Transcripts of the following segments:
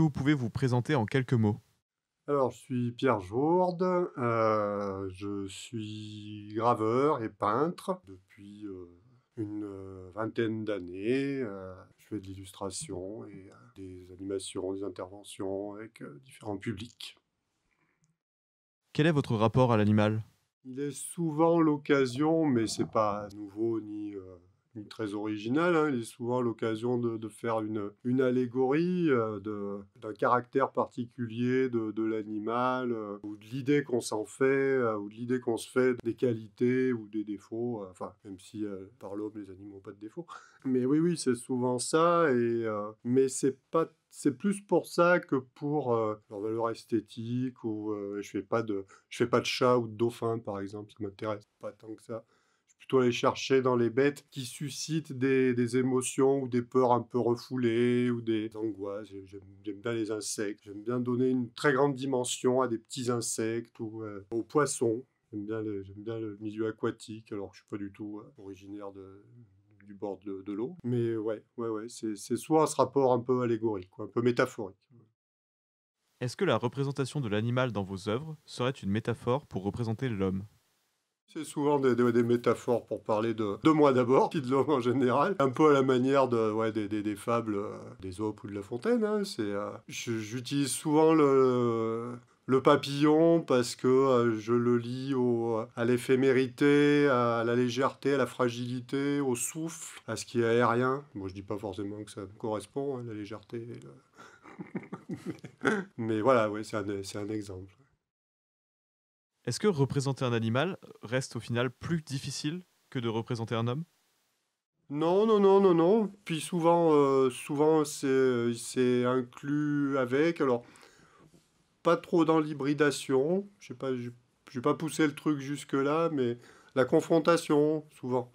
vous pouvez vous présenter en quelques mots alors, je suis Pierre Jourde, euh, je suis graveur et peintre depuis euh, une euh, vingtaine d'années. je fais de l'illustration et des animations, des interventions avec différents publics. Quel est votre rapport à l'animal Il est souvent l'occasion, mais c'est pas nouveau ni très originale. Hein. Il est souvent l'occasion de, faire une, allégorie euh, d'un caractère particulier de, l'animal, euh, ou de l'idée qu'on s'en fait, euh, ou de l'idée qu'on se fait des qualités ou des défauts. Enfin, même si par l'homme, les animaux n'ont pas de défauts. Mais oui, oui, c'est souvent ça. Et, mais c'est pas c'est plus pour ça que pour leur valeur esthétique ou je fais pas de je fais pas de chat ou de dauphin par exemple, ça m'intéresse pas tant que ça plutôt aller chercher dans les bêtes qui suscitent des, émotions ou des peurs un peu refoulées ou des angoisses. J'aime bien les insectes. J'aime bien donner une très grande dimension à des petits insectes ou euh, aux poissons. J'aime bien, le milieu aquatique, alors que je ne suis pas du tout euh, originaire du bord de, l'eau. Mais ouais, ouais, ouais, c'est soit ce rapport un peu allégorique, un peu métaphorique. Est-ce que la représentation de l'animal dans vos œuvres serait une métaphore pour représenter l'homme c'est souvent des, métaphores pour parler de, moi d'abord, puis de l'homme en général, un peu à la manière de, des, fables euh, des Opes ou de La Fontaine. Hein. c'est, euh, j'utilise souvent le, le papillon parce que euh, je le lis au, à l'éphémérité, à la légèreté, à la fragilité, au souffle, à ce qui est aérien. Bon, je dis pas forcément que ça me correspond, à hein, la légèreté. mais, voilà, c'est un exemple. Est-ce que représenter un animal reste au final plus difficile que de représenter un homme non, non, non, non, non. Puis souvent, euh, souvent c'est, inclus avec. Alors, pas trop dans l'hybridation. Je ne pas, pas poussé le truc jusque-là, mais la confrontation, souvent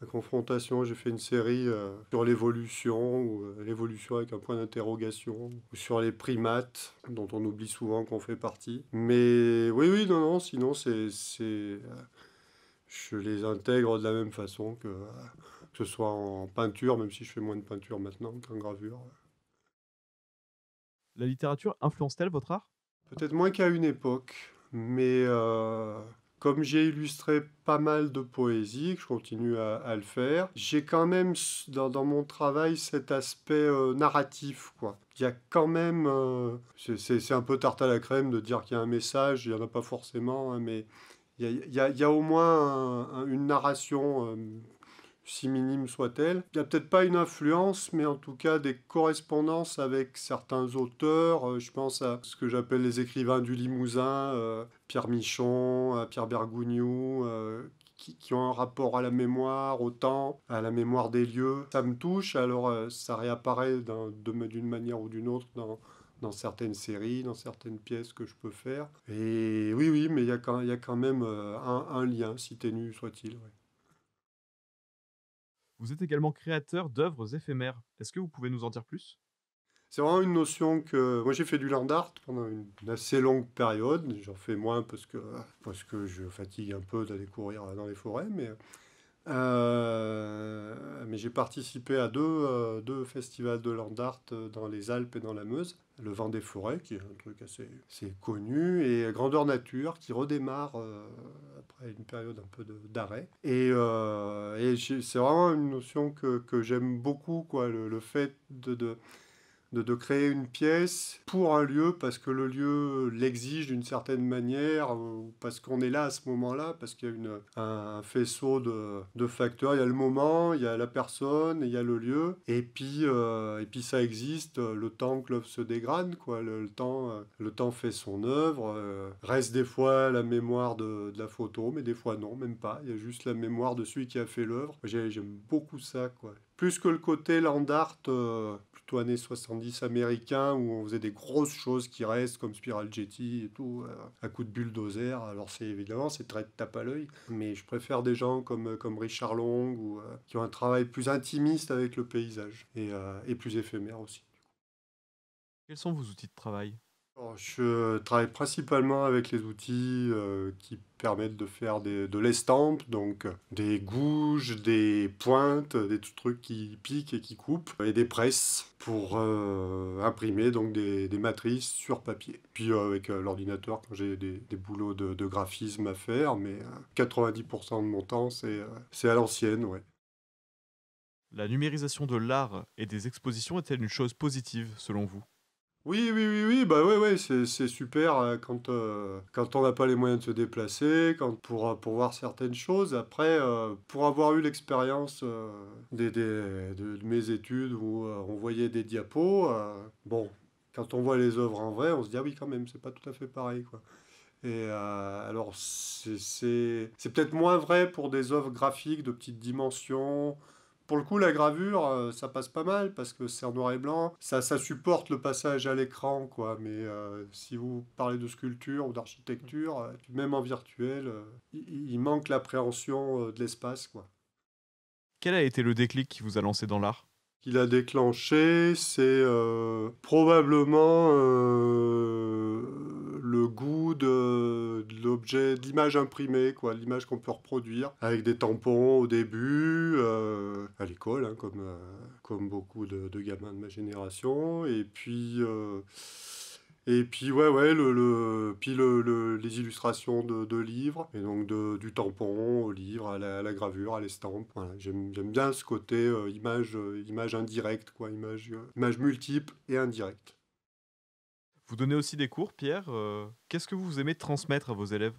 la confrontation, j'ai fait une série euh, sur l'évolution, ou euh, l'évolution avec un point d'interrogation, ou sur les primates, dont on oublie souvent qu'on fait partie. Mais oui, oui, non, non, sinon, c'est, c'est, euh, je les intègre de la même façon que, que ce soit en peinture, même si je fais moins de peinture maintenant qu'en gravure. La littérature influence-t-elle votre art Peut-être moins qu'à une époque, mais comme j'ai illustré pas mal de poésie, que je continue à, le faire, j'ai quand même dans, mon travail cet aspect euh, narratif. Quoi. Il y a quand même... Euh, c'est un peu tarte à la crème de dire qu'il y a un message, il n'y en a pas forcément, hein, mais il y, a au moins une narration. Euh, si minime soit-elle. Il n'y a peut-être pas une influence, mais en tout cas des correspondances avec certains auteurs. Euh, je pense à ce que j'appelle les écrivains du Limousin, euh, Pierre Michon, euh, Pierre Bergougnou, qui, ont un rapport à la mémoire, au temps, à la mémoire des lieux. Ça me touche, alors ça réapparaît d'une manière ou d'une autre dans, certaines séries, dans certaines pièces que je peux faire. Et oui, oui, mais il y, a quand même un, lien, si ténu soit-il. Vous êtes également créateur d'œuvres éphémères. Est-ce que vous pouvez nous en dire plus C'est vraiment une notion que. Moi, j'ai fait du land art pendant une assez longue période. J'en fais moins parce que, parce que je fatigue un peu d'aller courir euh, dans les forêts, mais euh, euh, mais j'ai participé à deux, euh, deux festivals de land art euh, dans les Alpes et dans la Meuse. Le vent des forêts, qui est un truc assez, connu, et Grandeur Nature, qui redémarre après une période un peu d'arrêt. Et, et c'est vraiment une notion que, j'aime beaucoup, quoi, le, le fait de de, créer une pièce pour un lieu parce que le lieu l'exige d'une certaine manière, parce qu'on est là à ce moment-là, parce qu'il y a une, un, faisceau de, de, facteurs. Il y a le moment, il y a la personne, il y a le lieu, et puis, euh, et puis ça existe le temps que l'œuvre se dégrade, quoi. Le, temps, euh, le temps fait son œuvre. Euh, reste des fois la mémoire de, la photo, mais des fois non, même pas. Il y a juste la mémoire de celui qui a fait l'œuvre. J'aime beaucoup ça, quoi plus que le côté land art, euh, plutôt années 70 américain, où on faisait des grosses choses qui restent, comme Spiral Jetty et tout, à euh, coup de bulldozer. Alors, c'est évidemment, c'est très tape à l'œil, mais je préfère des gens comme, euh, Richard Long, ou, qui ont un travail plus intimiste avec le paysage, et plus éphémère aussi. Quels sont vos outils de travail je travaille principalement avec les outils euh, qui permettent de faire des, de l'estampe, donc des gouges, des pointes, des trucs qui piquent et qui coupent, et des presses pour euh, imprimer donc des, matrices sur papier. Puis euh, avec l'ordinateur, quand j'ai des, boulots de, de, graphisme à faire, mais 90% de mon temps, c'est à l'ancienne, ouais. La numérisation de l'art et des expositions est-elle une chose positive selon vous oui, oui, oui, oui, bah c'est super euh, quand, euh, quand on n'a pas les moyens de se déplacer, quand, pour, euh, pour voir certaines choses. Après, pour avoir eu l'expérience de, mes études où on voyait des diapos, bon, quand on voit les œuvres en vrai, on se dit ah oui, quand même, c'est pas tout à fait pareil, quoi. Et alors, c'est peut-être moins vrai pour des œuvres graphiques de petites dimensions, pour le coup, la gravure, euh, ça passe pas mal parce que c'est en noir et blanc. Ça, ça supporte le passage à l'écran, quoi. Mais euh, si vous parlez de sculpture ou d'architecture, euh, même en virtuel, il, manque l'appréhension de l'espace, quoi. Quel a été le déclic qui vous a lancé dans l'art qu'il a déclenché, c'est probablement le goût de, l'objet, d'image l'image imprimée, quoi, l'image qu'on peut reproduire avec des tampons au début, euh, à l'école, hein, euh, comme, beaucoup de, gamins de ma génération. Et puis. Euh, et puis ouais ouais le, les illustrations de, livres et donc du tampon au livre à la, gravure à l'estampe j'aime bien ce côté image image indirecte quoi image image multiple et indirecte vous donnez aussi des cours, Pierre. Euh, qu'est-ce que vous aimez transmettre à vos élèves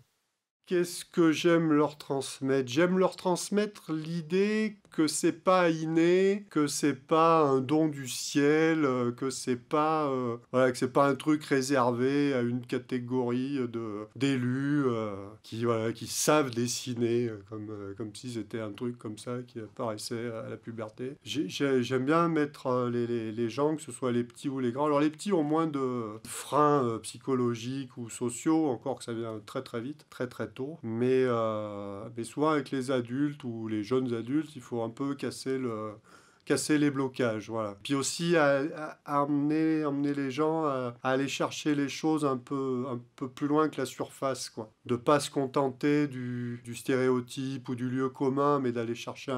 Qu'est-ce que j'aime leur transmettre J'aime leur transmettre l'idée que c'est pas inné, que c'est pas un don du ciel, euh, que c'est pas euh, voilà, que c'est pas un truc réservé à une catégorie de d'élus euh, qui qui savent dessiner comme comme si c'était un truc comme ça qui apparaissait à la puberté. J'aime bien mettre les, les, les, gens, que ce soit les petits ou les grands. Alors les petits ont moins de freins psychologiques ou sociaux, encore que ça vient très très vite, très très tôt euh, mais, souvent avec les adultes ou les jeunes adultes, il faut un peu casser les blocages, voilà. Puis aussi amener, les gens à, aller chercher les choses un peu, un peu plus loin que la surface, quoi. De pas se contenter du, stéréotype ou du lieu commun, mais d'aller chercher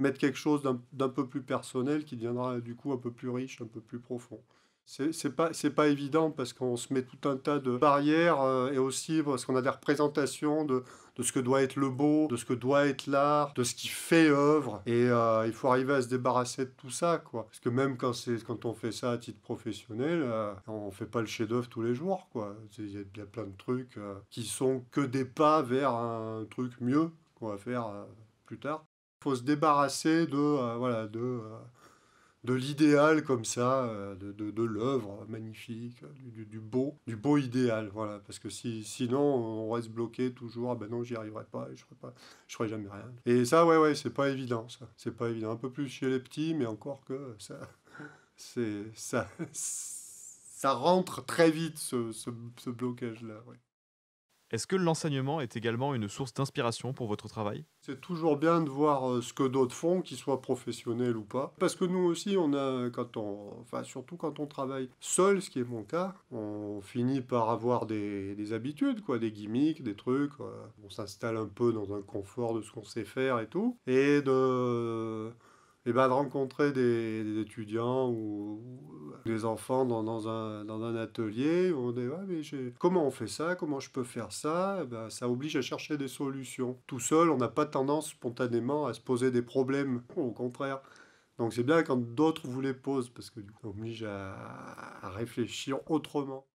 mettre quelque chose d'un peu plus personnel qui deviendra du coup un peu plus riche, un peu plus profond. C'est pas, pas évident parce qu'on se met tout un tas de barrières euh, et aussi parce qu'on a des représentations de, de, ce que doit être le beau, de ce que doit être l'art, de ce qui fait œuvre. Et euh, il faut arriver à se débarrasser de tout ça, quoi. Parce que même quand, quand on fait ça à titre professionnel, on euh, on fait pas le chef-d'œuvre tous les jours, quoi. Il y, a plein de trucs qui sont que des pas vers un truc mieux qu'on va faire plus tard. Il faut se débarrasser de, voilà, de de l'idéal comme ça, euh, de, de, l'œuvre magnifique, du, beau, du beau idéal, voilà. Parce que sinon, on reste bloqué toujours, ah ben non, j'y arriverai pas, je ferai pas, je ferai jamais rien. Et ça, ouais, ouais, c'est pas évident, ça. C'est pas évident. Un peu plus chez les petits, mais encore que ça, c'est ça, ça rentre très vite ce, blocage-là. Est-ce que l'enseignement est également une source d'inspiration pour votre travail C'est toujours bien de voir euh, ce que d'autres font, qu'ils soient professionnels ou pas. Parce que nous aussi, on a, quand on, enfin, surtout quand on travaille seul, ce qui est mon cas, on finit par avoir des, habitudes, quoi, des gimmicks, des trucs. Euh, on s'installe un peu dans un confort de ce qu'on sait faire et tout. Et de et eh ben, de rencontrer des, étudiants ou, des enfants dans, dans, un, dans un atelier. Où on dit mais comment on fait ça Comment je peux faire ça eh ben, Ça oblige à chercher des solutions. Tout seul, on n'a pas tendance spontanément à se poser des problèmes. Au contraire. Donc c'est bien quand d'autres vous les posent parce que du oblige à réfléchir autrement.